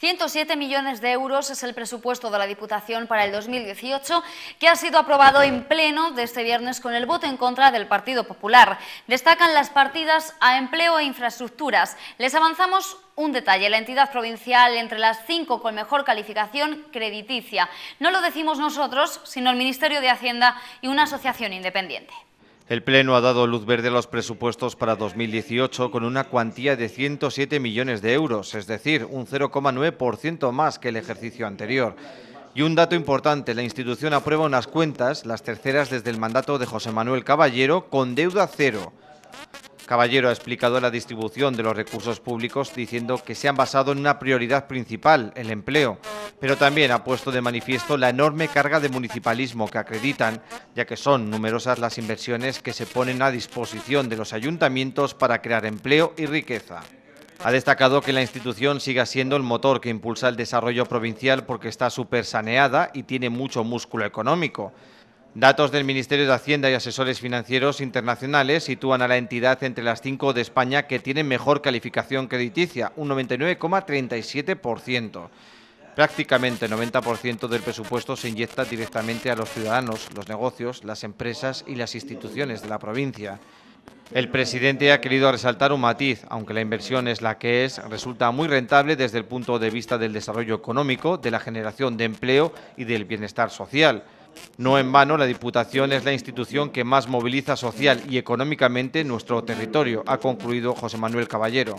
107 millones de euros es el presupuesto de la Diputación para el 2018 que ha sido aprobado en pleno de este viernes con el voto en contra del Partido Popular. Destacan las partidas a empleo e infraestructuras. Les avanzamos un detalle, la entidad provincial entre las cinco con mejor calificación crediticia. No lo decimos nosotros, sino el Ministerio de Hacienda y una asociación independiente. El Pleno ha dado luz verde a los presupuestos para 2018 con una cuantía de 107 millones de euros, es decir, un 0,9% más que el ejercicio anterior. Y un dato importante, la institución aprueba unas cuentas, las terceras desde el mandato de José Manuel Caballero, con deuda cero. Caballero ha explicado la distribución de los recursos públicos diciendo que se han basado en una prioridad principal, el empleo pero también ha puesto de manifiesto la enorme carga de municipalismo que acreditan, ya que son numerosas las inversiones que se ponen a disposición de los ayuntamientos para crear empleo y riqueza. Ha destacado que la institución siga siendo el motor que impulsa el desarrollo provincial porque está súper saneada y tiene mucho músculo económico. Datos del Ministerio de Hacienda y asesores financieros internacionales sitúan a la entidad entre las cinco de España que tienen mejor calificación crediticia, un 99,37%. Prácticamente el 90% del presupuesto se inyecta directamente a los ciudadanos, los negocios, las empresas y las instituciones de la provincia. El presidente ha querido resaltar un matiz, aunque la inversión es la que es, resulta muy rentable desde el punto de vista del desarrollo económico, de la generación de empleo y del bienestar social. No en vano, la Diputación es la institución que más moviliza social y económicamente nuestro territorio, ha concluido José Manuel Caballero.